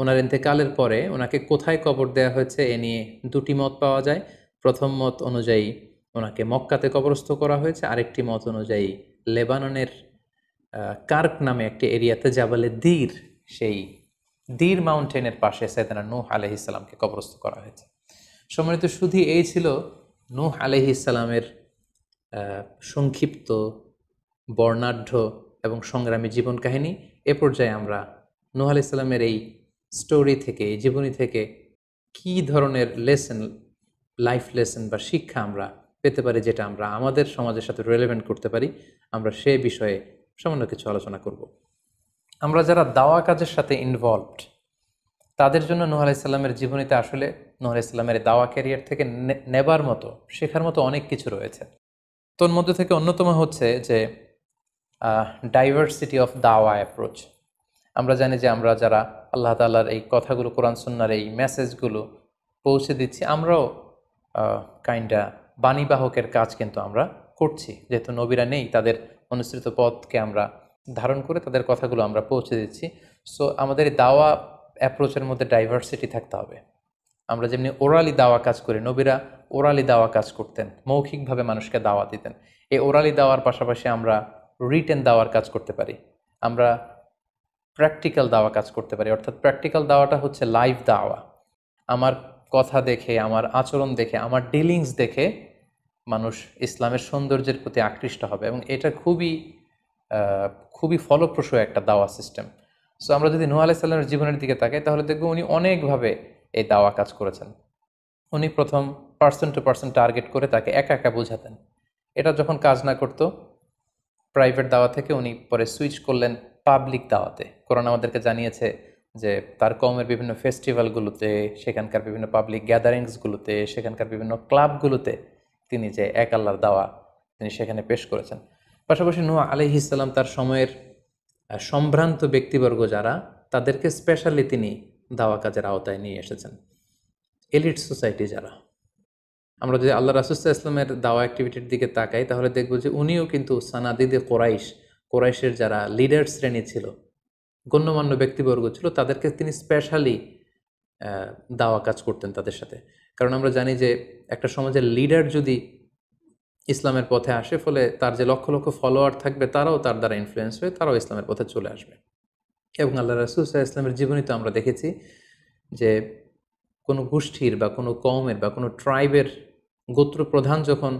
ওনার ইন্তেকালের পরে ওনাকে কোথায় কবর দেওয়া হয়েছে এ নিয়ে দুটি মত পাওয়া যায় প্রথম মত অনুযায়ী ওনাকে মক্কাতে কবরস্থ করা হয়েছে আরেকটি মত অনুযায়ী লেবাননের কার্ক নামে একটি এরিয়াতে জাবালে দীর সেই দীর মাউন্টেনের পাশে সৈয়দনা নূহ আলহিসাল্লামকে কবরস্থ করা হয়েছে সম্মানিত শুধু এই ছিল নূহ আলহিসাল্লামের সংক্ষিপ্ত বর্ণাঢ্য এবং সংগ্রামী জীবন কাহিনী এ পর্যায়ে আমরা নুহ আলি এই স্টোরি থেকে এই জীবনী থেকে কি ধরনের লেসন লাইফ লেসন বা শিক্ষা আমরা পেতে পারি যেটা আমরা আমাদের সমাজের সাথে রেলেভেন্ট করতে পারি আমরা সে বিষয়ে সামান্য কিছু আলোচনা করব আমরা যারা দাওয়া কাজের সাথে ইনভলভড তাদের জন্য নুহ আলাইসাল্লামের জীবনীতে আসলে নুহ আলাইসাল্লামের দাওয়া ক্যারিয়ার থেকে নেবার মতো শেখার মতো অনেক কিছু রয়েছে তোর মধ্যে থেকে অন্যতম হচ্ছে যে ডাইভার্সিটি অফ দাওয়া অ্যাপ্রোচ আমরা জানি যে আমরা যারা আল্লাহ তাল্লার এই কথাগুলো কোরআন সুন্নার এই মেসেজগুলো পৌঁছে দিচ্ছি আমরাও কাইন্ডা বাণীবাহকের কাজ কিন্তু আমরা করছি যেহেতু নবীরা নেই তাদের অনুসৃত পথকে আমরা ধারণ করে তাদের কথাগুলো আমরা পৌঁছে দিচ্ছি সো আমাদের দাওয়া অ্যাপ্রোচের মধ্যে ডাইভার্সিটি থাকতে হবে আমরা যেমনি ওরালি দাওয়া কাজ করি নবীরা ওরালি দাওয়া কাজ করতেন মৌখিকভাবে মানুষকে দাওয়া দিতেন এই ওরালি দাওয়ার পাশাপাশি আমরা রিটেন দেওয়ার কাজ করতে পারি আমরা প্র্যাকটিক্যাল দেওয়া কাজ করতে পারি অর্থাৎ প্র্যাকটিক্যাল দেওয়াটা হচ্ছে লাইভ দেওয়া আমার কথা দেখে আমার আচরণ দেখে আমার ডিলিংস দেখে মানুষ ইসলামের সৌন্দর্যের প্রতি আকৃষ্ট হবে এবং এটা খুবই খুবই ফলপ্রসূ একটা দাওয়া সিস্টেম সো আমরা যদি নুয়া আলাইসাল্লামের জীবনের দিকে তাকাই তাহলে দেখব উনি অনেকভাবে এই দাওয়া কাজ করেছেন উনি প্রথম পার্সন টু পার্সন টার্গেট করে তাকে একা একা বোঝাতেন এটা যখন কাজ না করতো প্রাইভেট দাওয়া থেকে উনি পরে সুইচ করলেন পাবলিক দাওয়াতে কোরআন আমাদেরকে জানিয়েছে যে তার কমের বিভিন্ন ফেস্টিভ্যালগুলোতে সেখানকার বিভিন্ন পাবলিক গ্যাদারিংসগুলোতে সেখানকার বিভিন্ন ক্লাবগুলোতে তিনি যে এক আল্লাহর দাওয়া তিনি সেখানে পেশ করেছেন পাশাপাশি নুয়া আলহ ইসলাম তার সময়ের সম্ভ্রান্ত ব্যক্তিবর্গ যারা তাদেরকে স্পেশালি তিনি দাওয়া কাজের আওতায় নিয়ে এসেছেন এলিট সোসাইটি যারা আমরা যদি আল্লাহ রাসুস্তা ইসলামের দাওয়া অ্যাক্টিভিটির দিকে তাকাই তাহলে দেখব যে উনিও কিন্তু সানাদিদে কোরাইশ কোরাইশের যারা লিডার শ্রেণী ছিল গণ্যমান্য ব্যক্তিবর্গ ছিল তাদেরকে তিনি স্পেশালি দাওয়া কাজ করতেন তাদের সাথে কারণ আমরা জানি যে একটা সমাজের লিডার যদি ইসলামের পথে আসে ফলে তার যে লক্ষ লক্ষ ফলোয়ার থাকবে তারাও তার দ্বারা ইনফ্লুয়েন্স হয়ে তারাও ইসলামের পথে চলে আসবে এবং আল্লাহ রাসুসাহ ইসলামের জীবনী তো আমরা দেখেছি যে কোনো গোষ্ঠীর বা কোনো কমের বা কোনো ট্রাইবের গোত্র প্রধান যখন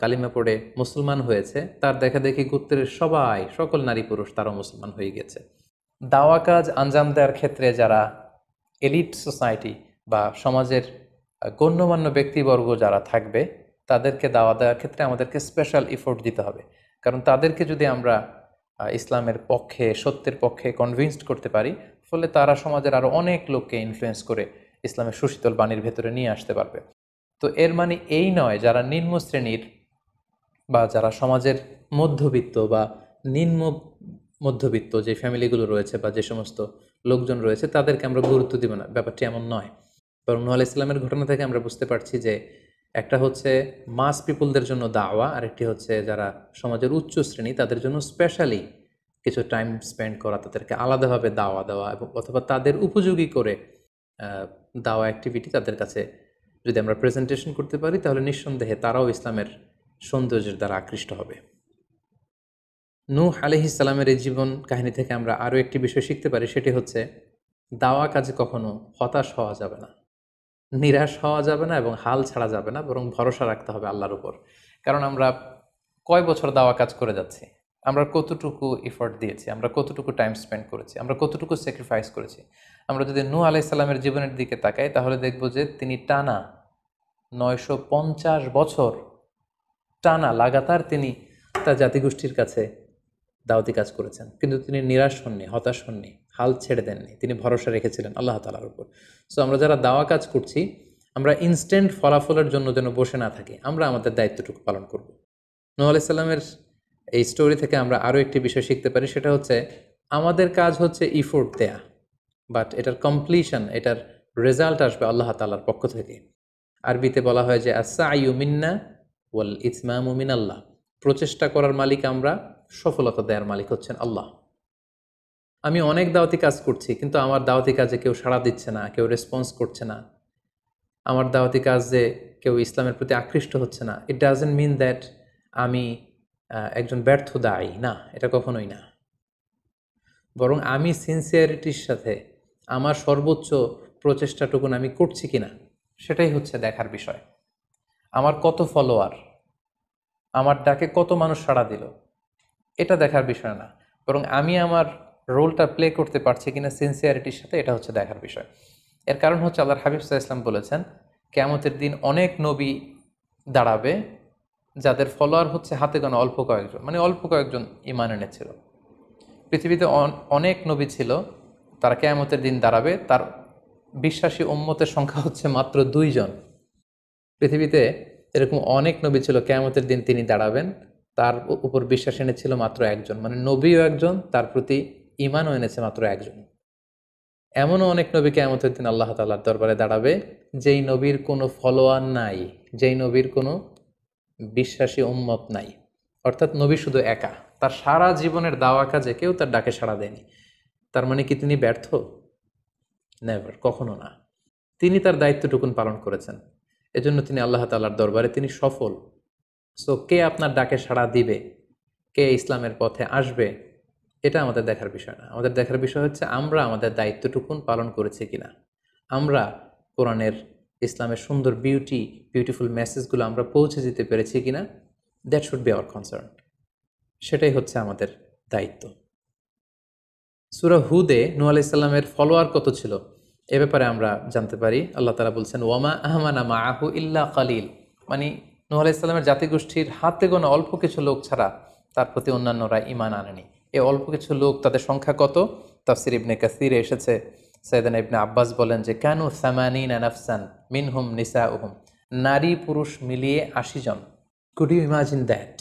কালিমা পড়ে মুসলমান হয়েছে তার দেখা দেখি গোত্রের সবাই সকল নারী পুরুষ তারাও মুসলমান হয়ে গেছে দাওয়া কাজ আঞ্জাম দেওয়ার ক্ষেত্রে যারা এলিট সোসাইটি বা সমাজের গণ্যমান্য ব্যক্তিবর্গ যারা থাকবে তাদেরকে দাওয়া দেওয়ার ক্ষেত্রে আমাদেরকে স্পেশাল এফোর্ট দিতে হবে কারণ তাদেরকে যদি আমরা ইসলামের পক্ষে সত্যের পক্ষে কনভিন্সড করতে পারি ফলে তারা সমাজের আরও অনেক লোককে ইনফ্লুয়েস করে ইসলামের সুশীতল বাণীর ভেতরে নিয়ে আসতে পারবে তো এর মানে এই নয় যারা নিম্ন শ্রেণীর বা যারা সমাজের মধ্যবিত্ত বা নিম্ন মধ্যবিত্ত যে ফ্যামিলিগুলো রয়েছে বা যে সমস্ত লোকজন রয়েছে তাদেরকে আমরা গুরুত্ব দিব না ব্যাপারটি এমন নয় বরং নুয়াল ইসলামের ঘটনা থেকে আমরা বুঝতে পারছি যে একটা হচ্ছে মাস পিপুলদের জন্য দাওয়া আরেকটি হচ্ছে যারা সমাজের উচ্চ শ্রেণী তাদের জন্য স্পেশালি কিছু টাইম স্পেন্ড করা তাদেরকে আলাদাভাবে দাওয়া দেওয়া এবং অথবা তাদের উপযোগী করে দাওয়া অ্যাক্টিভিটি তাদের কাছে যদি আমরা প্রেজেন্টেশন করতে পারি তাহলে নিঃসন্দেহে তারাও ইসলামের সৌন্দর্যের দ্বারা আকৃষ্ট হবে নু আলহ ইসলামের এই জীবন কাহিনী থেকে আমরা আরও একটি বিষয় শিখতে পারি সেটি হচ্ছে দাওয়া কাজে কখনো হতাশ হওয়া যাবে না নিরাশ হওয়া যাবে না এবং হাল ছাড়া যাবে না বরং ভরসা রাখতে হবে আল্লাহর উপর কারণ আমরা কয় বছর দাওয়া কাজ করে যাচ্ছি আমরা কতটুকু এফোর্ট দিয়েছি আমরা কতটুকু টাইম স্পেন্ড করেছি আমরা কতটুকু স্যাক্রিফাইস করেছি আমরা যদি নু আলাইসাল্লামের জীবনের দিকে তাকাই তাহলে দেখব যে তিনি টানা নয়শো পঞ্চাশ বছর টানা লাগাতার তিনি তার জাতিগোষ্ঠীর কাছে দাওয়াতি কাজ করেছেন কিন্তু তিনি নিরাশ হননি হতাশ হননি হাল ছেড়ে দেননি তিনি ভরসা রেখেছিলেন আল্লাহ তালার উপর সো আমরা যারা দাওয়া কাজ করছি আমরা ইনস্ট্যান্ট ফলাফলের জন্য যেন বসে না থাকি আমরা আমাদের দায়িত্বটুকু পালন করব নু আলাইসাল্লামের এই স্টোরি থেকে আমরা আরও একটি বিষয় শিখতে পারি সেটা হচ্ছে আমাদের কাজ হচ্ছে ইফোর্ট দেয়া বাট এটার কমপ্লিশন এটার রেজাল্ট আসবে আল্লাহ তালার পক্ষ থেকে আরবিতে বলা হয় যে আসা মিন্না ওয়াল ইসমাম উমিন আল্লাহ প্রচেষ্টা করার মালিক আমরা সফলতা দেওয়ার মালিক হচ্ছেন আল্লাহ আমি অনেক দাওয়াতি কাজ করছি কিন্তু আমার দাওয়াতি কাজে কেউ সাড়া দিচ্ছে না কেউ রেসপন্স করছে না আমার দাওয়াতি কাজ যে কেউ ইসলামের প্রতি আকৃষ্ট হচ্ছে না ইট ডাজেন্ট মিন দ্যাট আমি একজন ব্যর্থ দায়ী না এটা কখনোই না বরং আমি সিনসিয়ারিটির সাথে আমার সর্বোচ্চ প্রচেষ্টাটুকুন আমি করছি কি না সেটাই হচ্ছে দেখার বিষয় আমার কত ফলোয়ার আমার ডাকে কত মানুষ সাড়া দিল এটা দেখার বিষয় না বরং আমি আমার রোলটা প্লে করতে পারছি কি না সিনসিয়ারিটির সাথে এটা হচ্ছে দেখার বিষয় এর কারণ হচ্ছে আল্লাহ হাবিব সাহা ইসলাম বলেছেন কেমতের দিন অনেক নবী দাঁড়াবে যাদের ফলোয়ার হচ্ছে হাতে গোনা অল্প কয়েকজন মানে অল্প কয়েকজন ইমান এনেছিল পৃথিবীতে অনেক নবী ছিল তারা কেয়ামতের দিন দাঁড়াবে তার বিশ্বাসী উম্মতের সংখ্যা হচ্ছে মাত্র দুইজন পৃথিবীতে এরকম অনেক নবী ছিল কেয়ামতের দিন তিনি দাঁড়াবেন তার উপর বিশ্বাস এনেছিল মাত্র একজন মানে নবীও একজন তার প্রতি ইমানও এনেছে মাত্র একজন এমনও অনেক নবী কেয়ামতের দিন আল্লাহ তাল্লার দরবারে দাঁড়াবে যেই নবীর কোনো ফলোয়ার নাই যেই নবীর কোনো বিশ্বাসী উম্মত নাই অর্থাৎ নবী শুধু একা তার সারা জীবনের দাওয়া কাজে কেউ তার ডাকে সাড়া দেয়নি তার মানে কি তিনি ব্যর্থ নেভার কখনো না তিনি তার দায়িত্বটুকুন পালন করেছেন এজন্য তিনি আল্লাহ তালার দরবারে তিনি সফল সো কে আপনার ডাকে সাড়া দিবে কে ইসলামের পথে আসবে এটা আমাদের দেখার বিষয় না আমাদের দেখার বিষয় হচ্ছে আমরা আমাদের দায়িত্বটুকুন পালন করেছি কিনা আমরা কোরআনের ইসলামের সুন্দর বিউটি বিউটিফুল মেসেজগুলো আমরা পৌঁছে দিতে পেরেছি কিনা that should be our concern সেটাই হচ্ছে আমাদের দায়িত্ব সুরা হুদে নু আলি ফলোয়ার কত ছিল এ ব্যাপারে আমরা জানতে পারি আল্লাহ তালা বলছেন ওয়ামা আহমানা মা আহু ইল্লা কালিল মানে নু আলি জাতিগোষ্ঠীর হাতে কোনো অল্প কিছু লোক ছাড়া তার প্রতি অন্যান্যরা ইমান আনেনি এ অল্প কিছু লোক তাদের সংখ্যা কত তাফসির ইবনে কাসিরে এসেছে সৈদান ইবনে আব্বাস বলেন যে কেন সামানিন আনাফসান হুম নিসা উহুম নারী পুরুষ মিলিয়ে আশি জন কুড ইউ ইমাজিন দ্যাট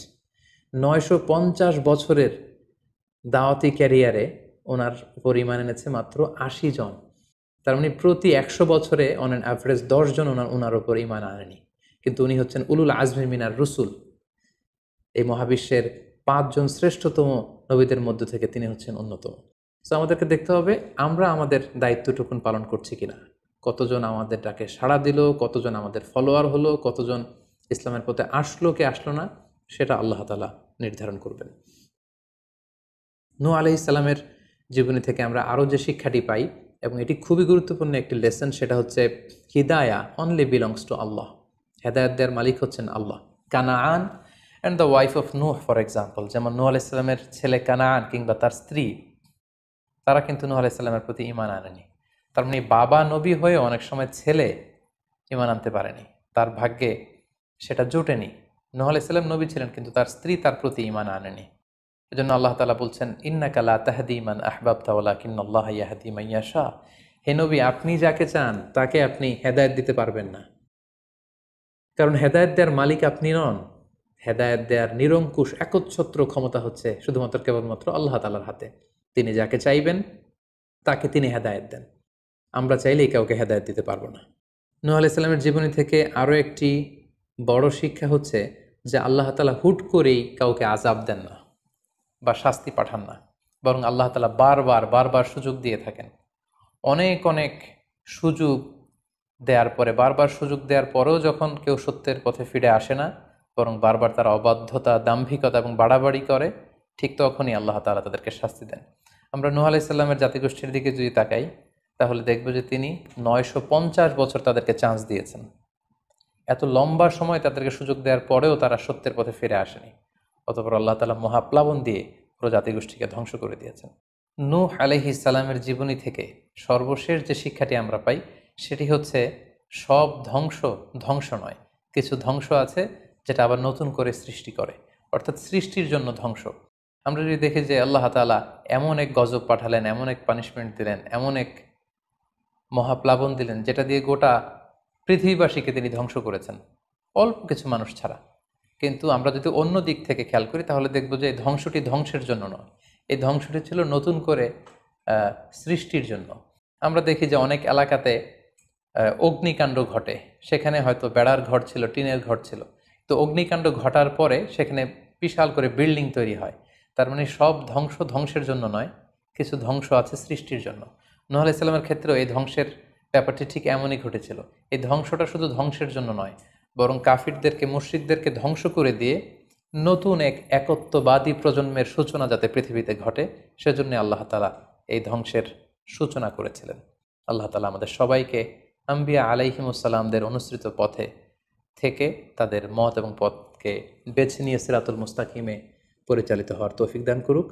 নয়শো পঞ্চাশ বছরের দাওয়াতি ক্যারিয়ারে ওনার পরিমাণ এনেছে মাত্র আশি জন তার মানে প্রতি একশো বছরে অন অ্যান অ্যাভারেজ দশজন ওনার ওনার ওপর ইমান আনেনি কিন্তু উনি হচ্ছেন উলুল আজমির মিনার রসুল এই মহাবিশ্বের পাঁচজন শ্রেষ্ঠতম নবীদের মধ্য থেকে তিনি হচ্ছেন অন্যতম সো আমাদেরকে দেখতে হবে আমরা আমাদের দায়িত্বটুকুন পালন করছি কিনা কতজন আমাদের ডাকে সাড়া দিল কতজন আমাদের ফলোয়ার হলো কতজন ইসলামের পথে আসলো কে আসলো না সেটা আল্লাহ তালা নির্ধারণ করবেন নু আলি ইসলামের জীবনী থেকে আমরা আরও যে শিক্ষাটি পাই এবং এটি খুবই গুরুত্বপূর্ণ একটি লেসন সেটা হচ্ছে হিদায়া অনলি বিলংস টু আল্লাহ হেদায়ত দেওয়ার মালিক হচ্ছেন Allah Canaan and the wife of Nuh for example যেমন নূহ আলাইসাল্লামের ছেলে কানাআন কিংবা তার স্ত্রী তারা কিন্তু নূহ আলাইসাল্লামের প্রতি ইমান আনেনি তার মানে বাবা নবী হয়ে অনেক সময় ছেলে ইমান আনতে পারেনি তার ভাগ্যে সেটা জোটেনি নূহ আলাইসাল্লাম নবী ছিলেন কিন্তু তার স্ত্রী তার প্রতি ইমান আনেনি এজন্য আল্লাহ তালা বলছেন ইন্না কালা তাহাদিমান আহবাব তাওয়ালা কিন্নআল্লাহ ইয়াহাদিম শাহ হে নবী আপনি যাকে চান তাকে আপনি হেদায়ত দিতে পারবেন না কারণ হেদায়ত দেওয়ার মালিক আপনি নন হেদায়ত দেওয়ার নিরঙ্কুশ একচ্ছত্র ক্ষমতা হচ্ছে শুধুমাত্র কেবলমাত্র আল্লাহ তালার হাতে তিনি যাকে চাইবেন তাকে তিনি হেদায়ত দেন আমরা চাইলেই কাউকে হেদায়ত দিতে পারবো না নুহ ইসলামের জীবনী থেকে আরও একটি বড় শিক্ষা হচ্ছে যে আল্লাহ তালা হুট করেই কাউকে আজাব দেন না বা শাস্তি পাঠান না বরং আল্লাহ তালা বারবার বারবার সুযোগ দিয়ে থাকেন অনেক অনেক সুযোগ দেওয়ার পরে বারবার সুযোগ দেওয়ার পরেও যখন কেউ সত্যের পথে ফিরে আসে না বরং বারবার তারা অবাধ্যতা দাম্ভিকতা এবং বাড়াবাড়ি করে ঠিক তখনই আল্লাহ তালা তাদেরকে শাস্তি দেন আমরা নুহাল ইসলামের জাতিগোষ্ঠীর দিকে যদি তাকাই তাহলে দেখব যে তিনি নয়শো পঞ্চাশ বছর তাদেরকে চান্স দিয়েছেন এত লম্বা সময় তাদেরকে সুযোগ দেওয়ার পরেও তারা সত্যের পথে ফিরে আসেনি অতপর আল্লাহ তালা মহাপ্লাবন দিয়ে প্রজাতিগোষ্ঠীকে ধ্বংস করে দিয়েছেন নূহ আলহি ইসালামের জীবনী থেকে সর্বশেষ যে শিক্ষাটি আমরা পাই সেটি হচ্ছে সব ধ্বংস ধ্বংস নয় কিছু ধ্বংস আছে যেটা আবার নতুন করে সৃষ্টি করে অর্থাৎ সৃষ্টির জন্য ধ্বংস আমরা যদি দেখি যে আল্লাহ তালা এমন এক গজব পাঠালেন এমন এক পানিশমেন্ট দিলেন এমন এক মহাপ্লাবন দিলেন যেটা দিয়ে গোটা পৃথিবীবাসীকে তিনি ধ্বংস করেছেন অল্প কিছু মানুষ ছাড়া কিন্তু আমরা যদি অন্য দিক থেকে খেয়াল করি তাহলে দেখব যে এই ধ্বংসটি ধ্বংসের জন্য নয় এই ধ্বংসটি ছিল নতুন করে সৃষ্টির জন্য আমরা দেখি যে অনেক এলাকাতে অগ্নিকাণ্ড ঘটে সেখানে হয়তো বেড়ার ঘর ছিল টিনের ঘর ছিল তো অগ্নিকাণ্ড ঘটার পরে সেখানে বিশাল করে বিল্ডিং তৈরি হয় তার মানে সব ধ্বংস ধ্বংসের জন্য নয় কিছু ধ্বংস আছে সৃষ্টির জন্য নহল ইসলামের ক্ষেত্রেও এই ধ্বংসের ব্যাপারটি ঠিক এমনই ঘটেছিল এই ধ্বংসটা শুধু ধ্বংসের জন্য নয় বরং কাফিরদেরকে মসজিদদেরকে ধ্বংস করে দিয়ে নতুন এক একত্ববাদী প্রজন্মের সূচনা যাতে পৃথিবীতে ঘটে সেজন্য আল্লাহ তালা এই ধ্বংসের সূচনা করেছিলেন আল্লাহ তালা আমাদের সবাইকে আম্বিয়া আলাইহিমুসাল্লামদের অনুসৃত পথে থেকে তাদের মত এবং পথকে বেছে নিয়ে সিরাতুল মুস্তাকিমে পরিচালিত হওয়ার তৌফিক দান করুক